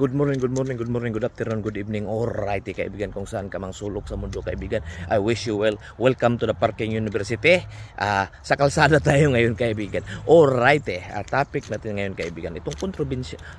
Good morning, good morning, good morning, good afternoon, good evening. Alright, kaibigan kung saan ka mang sulok sa mundo, kaibigan. I wish you well. Welcome to the Parking University. Uh, sa kalsada tayo ngayon, kaibigan. Alright, eh. Uh, topic natin ngayon, kaibigan. Itong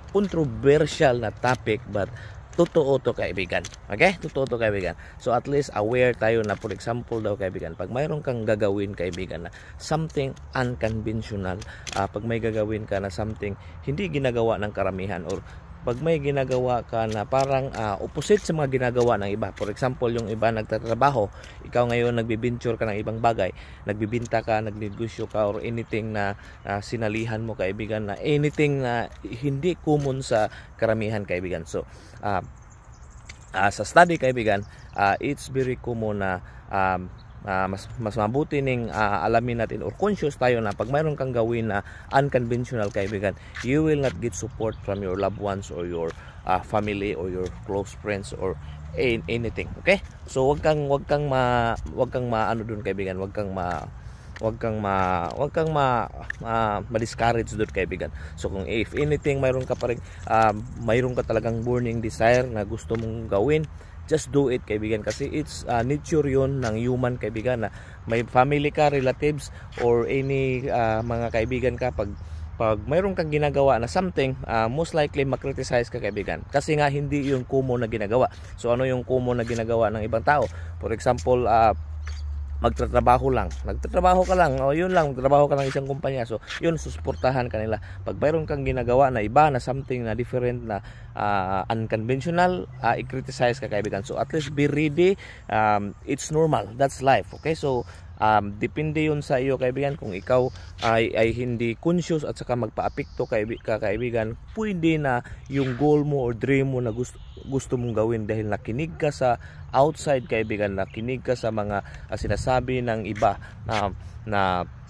controversial, na topic but totoo to kaibigan. Okay? Totoo to kaibigan. So at least aware tayo na for example daw kaibigan, pag mayroon kang gagawin kaibigan na something unconventional, uh, pag may gagawin ka na something hindi ginagawa ng karamihan or pag may ginagawa ka na parang uh, opposite sa mga ginagawa ng iba. For example, yung iba nagtatrabaho, ikaw ngayon nagbibenture ka ng ibang bagay, nagbibinta ka, nagnegosyo ka or anything na uh, sinalihan mo kaibigan na anything na hindi common sa karamihan kaibigan. So, uh, uh, sa study kaibigan, uh, it's very common na um, uh, mas mas mabuti ning uh, alamin natin or conscious tayo na pag mayroon kang gawin na unconventional kaibigan you will not get support from your loved ones or your uh, family or your close friends or in anything okay so wag kang wag kang ma wag kang maano doon kaibigan wag kang ma wag kang ma wag kang ma, ma, ma discourage doon kaibigan so kung if anything mayroon ka pa rin uh, mayroon ka talagang burning desire na gusto mong gawin just do it kaibigan kasi it's uh, nature yon ng human kaibigan na may family ka, relatives or any uh, mga kaibigan ka pag pag mayroon kang ginagawa na something, uh, most likely makriticize ka kaibigan. Kasi nga hindi yung kumo na ginagawa. So ano yung kumo na ginagawa ng ibang tao? For example, uh, magtatrabaho lang. Nagtatrabaho ka lang. O yun lang, trabaho ka ng isang kumpanya. So, yun, susuportahan kanila. Pag mayroon kang ginagawa na iba, na something na different, na uh, unconventional, uh, i-criticize ka kaibigan. So, at least be ready. Um, it's normal. That's life. Okay? So, um, depende yun sa iyo kaibigan kung ikaw ay, ay hindi conscious at saka magpa-apekto ka kaibigan pwede na yung goal mo or dream mo na gusto, gusto mong gawin dahil nakinig ka sa outside kaibigan nakinig ka sa mga uh, sinasabi ng iba um, na, na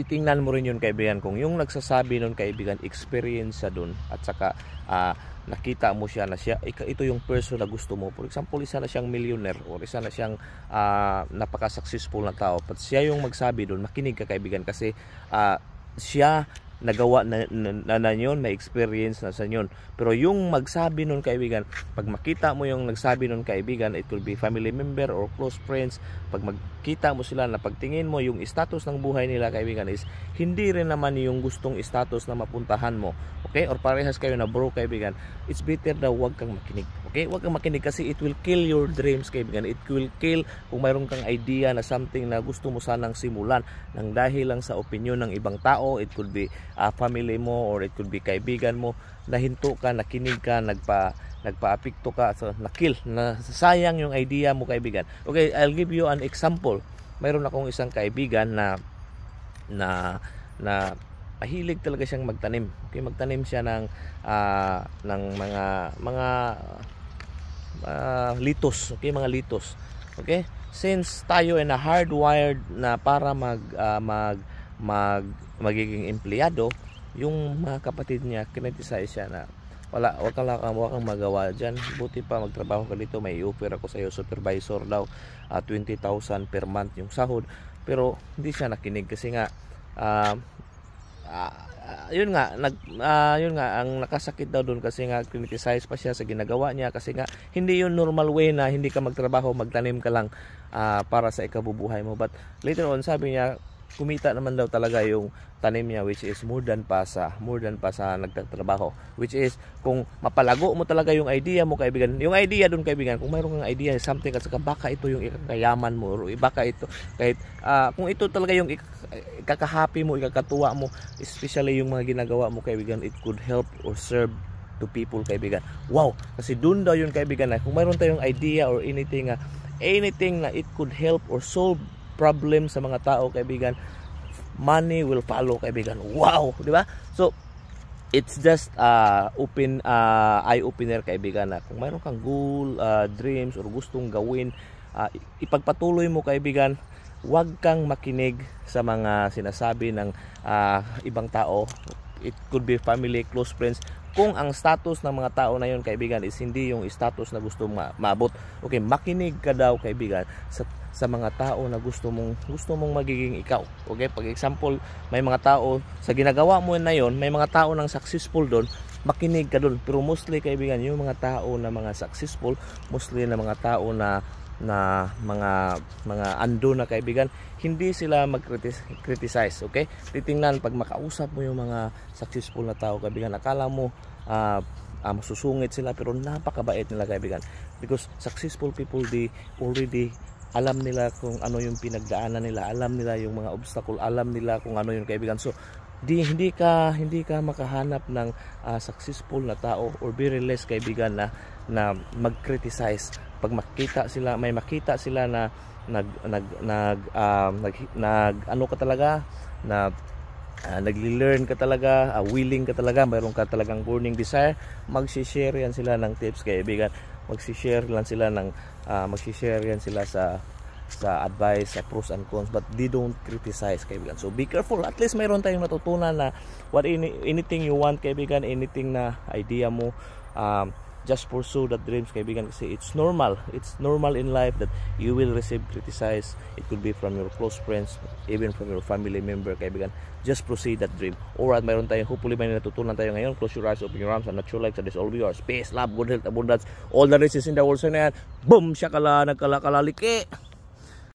titingnan mo rin yun kaibigan kung yung nagsasabi nun kaibigan experience sa dun at saka uh, nakita mo siya na siya ito yung person na gusto mo for example isa na siyang millionaire or isa na siyang uh, ah, napaka successful na tao but siya yung magsabi dun makinig ka kaibigan kasi uh, siya nagawa na, na, na, na yun, may experience na sa yun. Pero yung magsabi nun kaibigan, pag makita mo yung nagsabi nun kaibigan, it will be family member or close friends. Pag magkita mo sila na pagtingin mo yung status ng buhay nila kaibigan is hindi rin naman yung gustong status na mapuntahan mo. Okay? Or parehas kayo na bro kaibigan, it's better na huwag kang makinig Okay, huwag kang makinig kasi it will kill your dreams kaibigan. It will kill kung mayroon kang idea na something na gusto mo sanang simulan nang dahil lang sa opinion ng ibang tao. It could be uh, family mo or it could be kaibigan mo. Nahinto ka, nakinig ka, nagpa, nagpa-apikto ka, so, na nakil. Nasayang yung idea mo kaibigan. Okay, I'll give you an example. Mayroon akong isang kaibigan na na na mahilig talaga siyang magtanim. Okay, magtanim siya ng uh, ng mga mga uh, litos okay mga litos okay since tayo ay na hardwired na para mag uh, mag mag magiging empleyado yung mga kapatid niya kinetisize siya na wala wag ka lang wag kang magawa diyan buti pa magtrabaho ka dito may offer ako sa iyo supervisor daw uh, ah, 20,000 per month yung sahod pero hindi siya nakinig kasi nga uh, uh, uh, yun nga nag uh, yun nga ang nakasakit daw doon kasi nga criticize pa siya sa ginagawa niya kasi nga hindi yun normal way na hindi ka magtrabaho magtanim ka lang uh, para sa ikabubuhay mo but later on sabi niya kumita naman daw talaga yung tanim niya which is more than pa more than pa sa nagtatrabaho which is kung mapalago mo talaga yung idea mo kaibigan yung idea doon kaibigan kung mayroon kang idea something at saka baka ito yung ikakayaman mo or baka ito kahit uh, kung ito talaga yung ikakahappy mo ikakatuwa mo especially yung mga ginagawa mo kaibigan it could help or serve to people kaibigan wow kasi doon daw yun kaibigan na kung mayroon tayong idea or anything uh, anything na it could help or solve problem sa mga tao, kaibigan, money will follow, kaibigan. Wow! Di ba? So, it's just uh, open, uh, eye-opener, kaibigan, na kung mayroon kang goal, uh, dreams, or gustong gawin, uh, ipagpatuloy mo, kaibigan, huwag kang makinig sa mga sinasabi ng uh, ibang tao. It could be family, close friends kung ang status ng mga tao na yun kaibigan is hindi yung status na gusto ma maabot okay makinig ka daw kaibigan sa, sa mga tao na gusto mong gusto mong magiging ikaw okay pag example may mga tao sa ginagawa mo na yun may mga tao nang successful doon makinig ka doon pero mostly kaibigan yung mga tao na mga successful mostly na mga tao na na mga mga ando na kaibigan, hindi sila mag-criticize, okay? Titingnan pag makausap mo yung mga successful na tao, kaibigan, akala mo uh, uh, masusungit sila pero napakabait nila kaibigan because successful people they already alam nila kung ano yung pinagdaanan nila alam nila yung mga obstacle alam nila kung ano yung kaibigan so di, hindi ka hindi ka makahanap ng uh, successful na tao or very less kaibigan na na mag-criticize pag makita sila may makita sila na nag nag nag uh, nag, nag ano ka talaga na uh, nagli-learn ka talaga, uh, willing ka talaga, mayroon ka talagang burning desire, magsi-share yan sila ng tips kay kaibigan. Magsi-share lang sila ng uh, magsi-share yan sila sa sa advice, sa pros and cons but they don't criticize kay kaibigan. So be careful. At least mayroon tayong natutunan na what any, anything you want kay kaibigan, anything na idea mo um, just pursue that dreams kaibigan kasi it's normal it's normal in life that you will receive criticize it could be from your close friends even from your family member kaibigan just proceed that dream or at mayroon tayong hopefully may natutunan tayo ngayon close your eyes open your arms and not your legs and all yours peace love good health abundance all the riches in the world so, na yan boom siya kala nagkalakaliki